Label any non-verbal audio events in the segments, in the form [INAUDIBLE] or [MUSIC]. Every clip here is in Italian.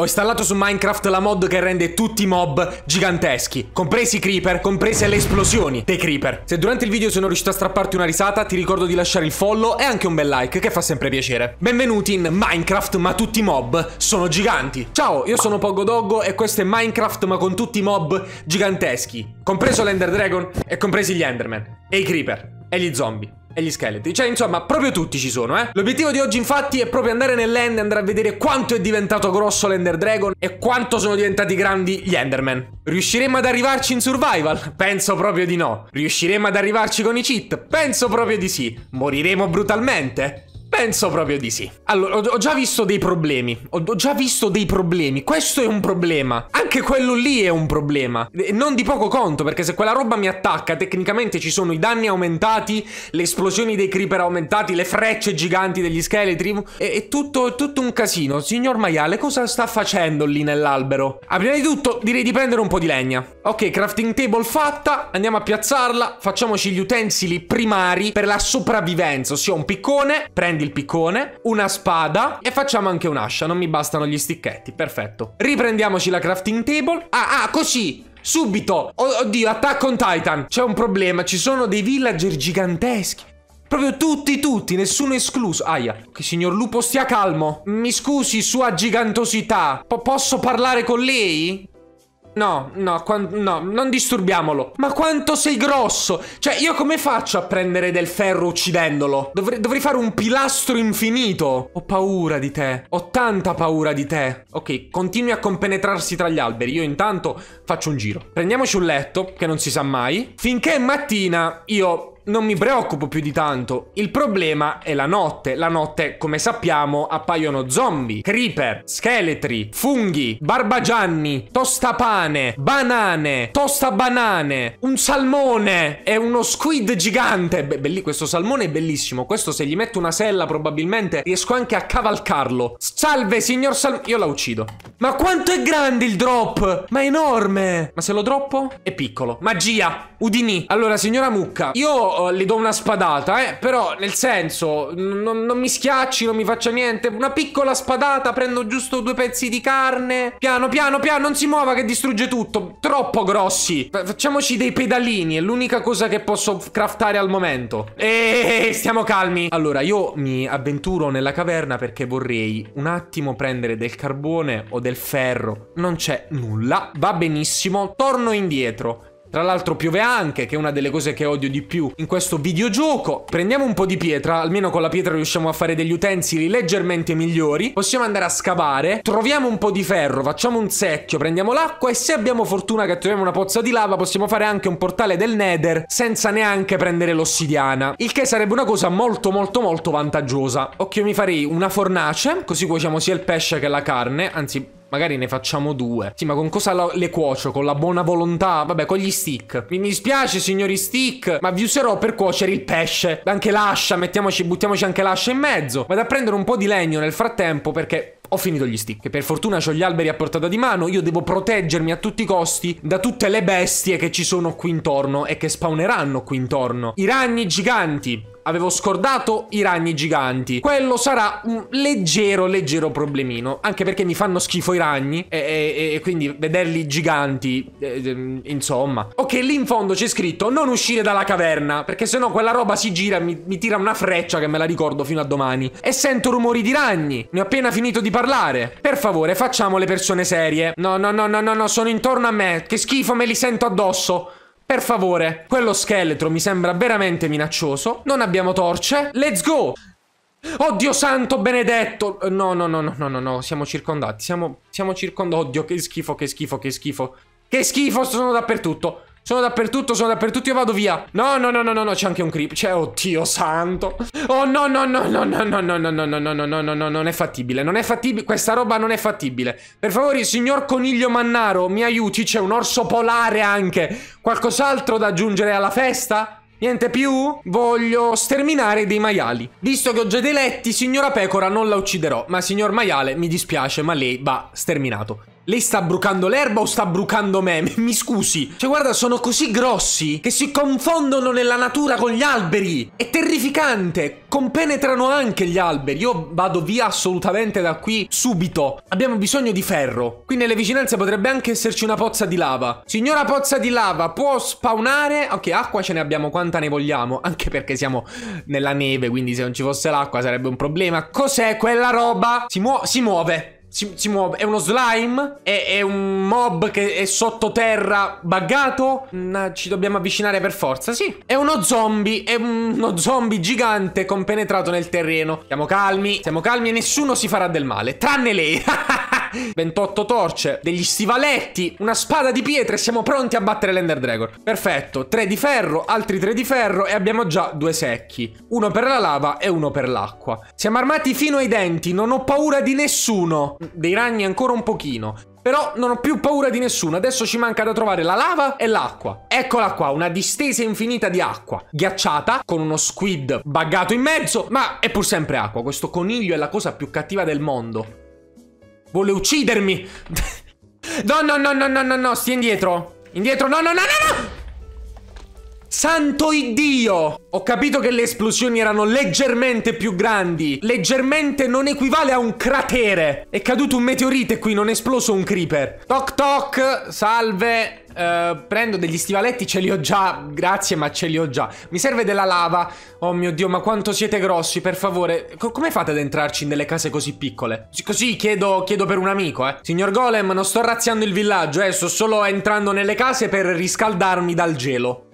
Ho installato su Minecraft la mod che rende tutti i mob giganteschi, compresi i creeper, comprese le esplosioni dei creeper. Se durante il video sono riuscito a strapparti una risata, ti ricordo di lasciare il follow e anche un bel like che fa sempre piacere. Benvenuti in Minecraft ma tutti i mob sono giganti. Ciao, io sono Pogodoggo e questo è Minecraft ma con tutti i mob giganteschi, compreso l'Ender Dragon e compresi gli Enderman e i creeper e gli zombie e gli scheletri. Cioè, insomma, proprio tutti ci sono, eh. L'obiettivo di oggi, infatti, è proprio andare nell'end e andare a vedere quanto è diventato grosso l'Ender Dragon e quanto sono diventati grandi gli Enderman. Riusciremo ad arrivarci in survival? Penso proprio di no. Riusciremo ad arrivarci con i cheat? Penso proprio di sì. Moriremo brutalmente? Penso proprio di sì. Allora, ho già visto dei problemi. Ho già visto dei problemi. Questo è un problema. Anche quello lì è un problema. E non di poco conto, perché se quella roba mi attacca, tecnicamente ci sono i danni aumentati, le esplosioni dei creeper aumentati, le frecce giganti degli scheletri. È, è tutto, è tutto un casino. Signor maiale, cosa sta facendo lì nell'albero? Ah, prima di tutto, direi di prendere un po' di legna. Ok, crafting table fatta. Andiamo a piazzarla. Facciamoci gli utensili primari per la sopravvivenza, ossia un piccone. Prendi prendi il piccone, una spada e facciamo anche un'ascia, non mi bastano gli sticchetti, perfetto. Riprendiamoci la crafting table. Ah, ah, così, subito. oddio, attacco un Titan. C'è un problema, ci sono dei villager giganteschi. Proprio tutti, tutti, nessuno escluso. Aia. Che signor Lupo stia calmo. Mi scusi, sua gigantosità. P posso parlare con lei? No, no, no, non disturbiamolo. Ma quanto sei grosso! Cioè, io come faccio a prendere del ferro uccidendolo? Dovrei, dovrei fare un pilastro infinito. Ho paura di te. Ho tanta paura di te. Ok, continui a compenetrarsi tra gli alberi. Io intanto faccio un giro. Prendiamoci un letto, che non si sa mai. Finché è mattina, io non mi preoccupo più di tanto. Il problema è la notte. La notte, come sappiamo, appaiono zombie, creeper, scheletri, funghi, barbagianni, tostapane, banane, tostabanane, un salmone e uno squid gigante. Beh, belli, questo salmone è bellissimo. Questo se gli metto una sella probabilmente riesco anche a cavalcarlo. Salve, signor salmone. Io la uccido. Ma quanto è grande il drop? Ma è enorme. Ma se lo droppo? È piccolo. Magia. Udini. Allora, signora Mucca, io le do una spadata, eh. Però, nel senso, non, non mi schiacci, non mi faccia niente. Una piccola spadata, prendo giusto due pezzi di carne. Piano, piano, piano, non si muova che distrugge tutto. Troppo grossi. Facciamoci dei pedalini, è l'unica cosa che posso craftare al momento. Eeeh, stiamo calmi. Allora, io mi avventuro nella caverna perché vorrei un attimo prendere del carbone o del ferro. Non c'è nulla. Va benissimo. Torno indietro. Tra l'altro piove anche, che è una delle cose che odio di più in questo videogioco. Prendiamo un po' di pietra, almeno con la pietra riusciamo a fare degli utensili leggermente migliori. Possiamo andare a scavare, troviamo un po' di ferro, facciamo un secchio, prendiamo l'acqua e se abbiamo fortuna che troviamo una pozza di lava possiamo fare anche un portale del nether senza neanche prendere l'ossidiana. Il che sarebbe una cosa molto molto molto vantaggiosa. Occhio mi farei una fornace, così cuociamo sia il pesce che la carne, anzi Magari ne facciamo due. Sì, ma con cosa le cuocio? Con la buona volontà? Vabbè, con gli stick. Mi dispiace, signori stick, ma vi userò per cuocere il pesce. Anche l'ascia, mettiamoci, buttiamoci anche l'ascia in mezzo. Vado a prendere un po' di legno nel frattempo perché ho finito gli stick. Per fortuna ho gli alberi a portata di mano. Io devo proteggermi a tutti i costi da tutte le bestie che ci sono qui intorno e che spawneranno qui intorno. I ragni giganti, Avevo scordato i ragni giganti. Quello sarà un leggero, leggero problemino. Anche perché mi fanno schifo i ragni. E, e, e quindi vederli giganti, e, eh, ehm, insomma. Ok, lì in fondo c'è scritto non uscire dalla caverna. Perché sennò quella roba si gira e mi, mi tira una freccia che me la ricordo fino a domani. E sento rumori di ragni. Ne ho appena finito di parlare. Per favore, facciamo le persone serie. No, no, no, no, no, no, sono intorno a me. Che schifo me li sento addosso. Per favore, quello scheletro mi sembra veramente minaccioso. Non abbiamo torce. Let's go! Oddio santo benedetto! No, no, no, no, no, no, siamo circondati. Siamo, siamo circondati. Oddio, che schifo, che schifo, che schifo. Che schifo, sono dappertutto. Sono dappertutto, sono dappertutto, io vado via. No, no, no, no, no, no, c'è anche un creep. Cioè, oddio santo. Oh, no, no, no, no, no, no, no, no, no, no, no, no, no, no, no, non è fattibile. Non è fattibile, questa roba non è fattibile. Per favore, signor Coniglio Mannaro, mi aiuti, c'è un orso polare anche. Qualcos'altro da aggiungere alla festa? Niente più? Voglio sterminare dei maiali. Visto che ho già dei letti, signora pecora non la ucciderò, ma signor maiale, mi dispiace, ma lei va sterminato. Lei sta brucando l'erba o sta brucando me? [LAUGHS] Mi scusi. Cioè, guarda, sono così grossi che si confondono nella natura con gli alberi. È terrificante. Compenetrano anche gli alberi. Io vado via assolutamente da qui subito. Abbiamo bisogno di ferro. Qui nelle vicinanze potrebbe anche esserci una pozza di lava. Signora pozza di lava, può spawnare? Ok, acqua ce ne abbiamo quanta ne vogliamo. [LAUGHS] Anche perché siamo nella neve, quindi se non ci fosse l'acqua sarebbe un problema. Cos'è quella roba? Si, muo si muove. Si, si, muove. È uno slime? È, è, un mob che è sottoterra buggato? No, ci dobbiamo avvicinare per forza, sì. È uno zombie. È uno zombie gigante compenetrato nel terreno. Siamo calmi. Siamo calmi e nessuno si farà del male. Tranne lei. [LAUGHS] 28 torce, degli stivaletti, una spada di pietra e siamo pronti a battere l'Ender Dragon. Perfetto, 3 di ferro, altri 3 di ferro e abbiamo già due secchi. Uno per la lava e uno per l'acqua. Siamo armati fino ai denti, non ho paura di nessuno. Dei ragni ancora un pochino. Però non ho più paura di nessuno, adesso ci manca da trovare la lava e l'acqua. Eccola qua, una distesa infinita di acqua, ghiacciata, con uno squid buggato in mezzo, ma è pur sempre acqua. Questo coniglio è la cosa più cattiva del mondo. Vuole uccidermi! [LAUGHS] No, no, no, no, no, no, no, stia indietro! Indietro, no, no, no, no, no! Santo iddio! Ho capito che le esplosioni erano leggermente più grandi. Leggermente non equivale a un cratere. È caduto un meteorite qui, non è esploso un creeper. Toc toc, salve. Uh, prendo degli stivaletti, ce li ho già, grazie, ma ce li ho già. Mi serve della lava. Oh mio Dio, ma quanto siete grossi, per favore. Co come fate ad entrarci in delle case così piccole? C così chiedo, chiedo per un amico, eh. Signor Golem, non sto razziando il villaggio, eh. Sto solo entrando nelle case per riscaldarmi dal gelo.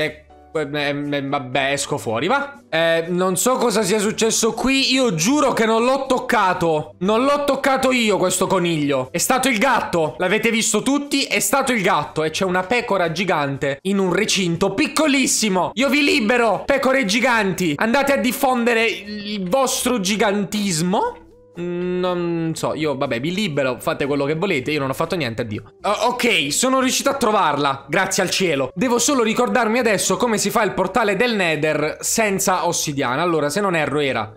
E... Eh, eh, eh, vabbè, esco fuori, va. Eh, non so cosa sia successo qui. Io giuro che non l'ho toccato. Non l'ho toccato io questo coniglio. È stato il gatto. L'avete visto tutti? È stato il gatto. E c'è una pecora gigante in un recinto piccolissimo. Io vi libero, pecore giganti. Andate a diffondere il vostro gigantismo. Mm, non so, io vabbè, vi libero, fate quello che volete, io non ho fatto niente, addio. Uh, ok, sono riuscito a trovarla, grazie al cielo. Devo solo ricordarmi adesso come si fa il portale del Nether senza ossidiana. Allora, se non erro era...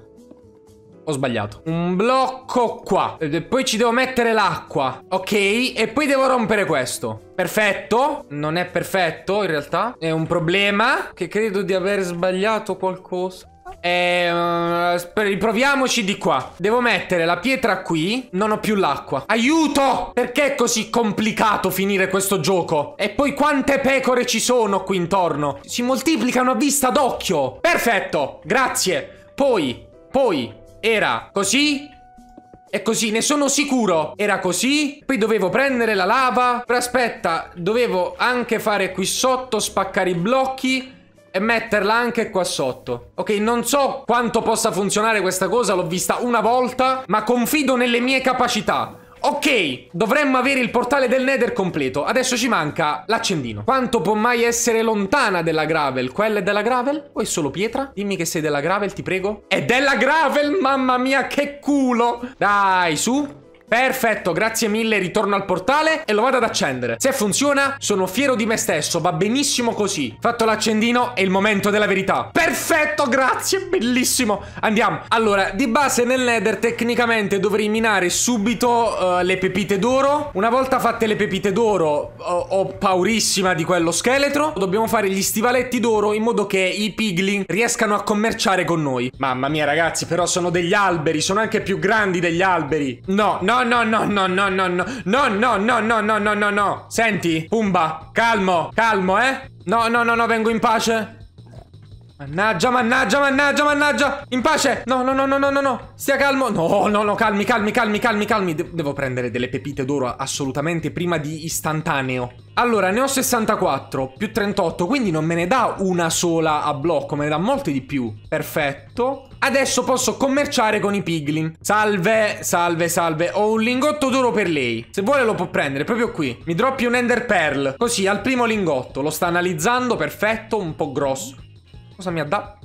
Ho sbagliato. Un blocco qua. E poi ci devo mettere l'acqua. Ok, e poi devo rompere questo. Perfetto. Non è perfetto, in realtà. È un problema che credo di aver sbagliato qualcosa. Ehm, riproviamoci di qua. Devo mettere la pietra qui. Non ho più l'acqua. Aiuto! Perché è così complicato finire questo gioco? E poi quante pecore ci sono qui intorno? Si moltiplicano a vista d'occhio. Perfetto, grazie. Poi, poi, era così... E così, ne sono sicuro. Era così. Poi dovevo prendere la lava. Però aspetta, dovevo anche fare qui sotto, spaccare i blocchi e metterla anche qua sotto. Ok, non so quanto possa funzionare questa cosa, l'ho vista una volta, ma confido nelle mie capacità. Ok, dovremmo avere il portale del Nether completo. Adesso ci manca l'accendino. Quanto può mai essere lontana della Gravel? Quella è della Gravel? O è solo pietra? Dimmi che sei della Gravel, ti prego. È della Gravel? Mamma mia, che culo! Dai, su. Perfetto, grazie mille, ritorno al portale e lo vado ad accendere. Se funziona, sono fiero di me stesso, va benissimo così. Fatto l'accendino, è il momento della verità. Perfetto, grazie, bellissimo. Andiamo. Allora, di base nel nether tecnicamente dovrei minare subito uh, le pepite d'oro. Una volta fatte le pepite d'oro, ho, ho paurissima di quello scheletro. Dobbiamo fare gli stivaletti d'oro in modo che i piglin riescano a commerciare con noi. Mamma mia, ragazzi, però sono degli alberi, sono anche più grandi degli alberi. No, no, no, no, no, no, no, no, no, no, no, no, no, no, no, no, Senti, Pumba, calmo, calmo, eh? No, no, no, no, vengo in pace. Mannaggia, mannaggia, mannaggia, mannaggia! In pace! No, no, no, no, no, no, no! Stia calmo! No, no, no, calmi, calmi, calmi, calmi, calmi! De devo prendere delle pepite d'oro assolutamente prima di istantaneo. Allora, ne ho 64 più 38, quindi non me ne dà una sola a blocco, me ne dà molte di più. Perfetto. Adesso posso commerciare con i piglin. Salve, salve, salve. Ho un lingotto d'oro per lei. Se vuole lo può prendere, proprio qui. Mi droppi un ender pearl. Così, al primo lingotto. Lo sta analizzando, perfetto, un po' grosso. Cosa mi ha dato?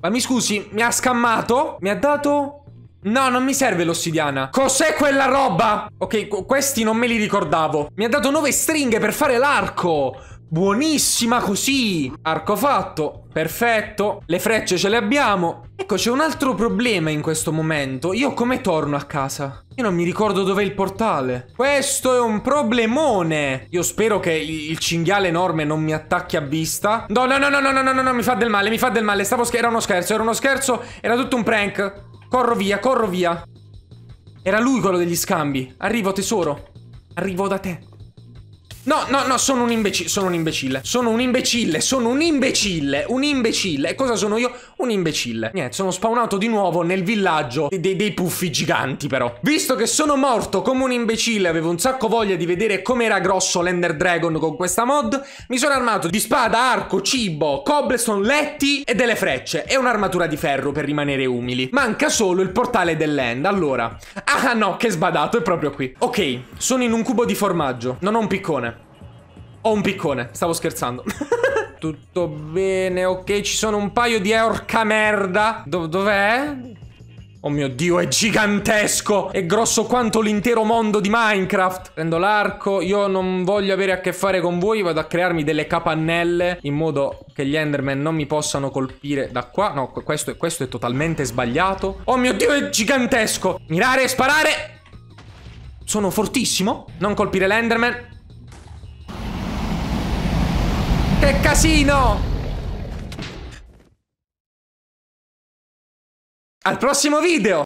Ma mi scusi, mi ha scammato? Mi ha dato No, non mi serve l'ossidiana. Cos'è quella roba? Ok, questi non me li ricordavo. Mi ha dato nove stringhe per fare l'arco. Buonissima così. Arco fatto. Perfetto. Le frecce ce le abbiamo. Ecco, c'è un altro problema in questo momento. Io come torno a casa? Io non mi ricordo dov'è il portale. Questo è un problemone. Io spero che il cinghiale enorme non mi attacchi a vista. No, no, no, no, no, no, no, no, mi fa del male, mi fa del male. Stavo scherzo, era uno scherzo, era uno scherzo. Era tutto un prank. Corro via, corro via. Era lui quello degli scambi. Arrivo, tesoro. Arrivo da te. No, no, no, sono un imbecille, sono un imbecille. Sono un imbecille, sono un imbecille, un imbecille. E cosa sono io? Un imbecille. Niente, sono spawnato di nuovo nel villaggio dei, dei, dei puffi giganti però. Visto che sono morto come un imbecille, avevo un sacco voglia di vedere com'era grosso l'Ender Dragon con questa mod, mi sono armato di spada, arco, cibo, cobblestone, letti e delle frecce. E un'armatura di ferro per rimanere umili. Manca solo il portale dell'End. Allora, ah no, che sbadato, è proprio qui. Ok, sono in un cubo di formaggio, non ho un piccone. Ho un piccone, stavo scherzando. [LAUGHS] Tutto bene, ok, ci sono un paio di orca merda. Do Dov'è? Oh mio dio, è gigantesco! È grosso quanto l'intero mondo di Minecraft! Prendo l'arco, io non voglio avere a che fare con voi, vado a crearmi delle capannelle in modo che gli Enderman non mi possano colpire da qua. No, questo, questo è totalmente sbagliato. Oh mio dio, è gigantesco! Mirare e sparare! Sono fortissimo! Non colpire l'Enderman! Che casino! Al prossimo video!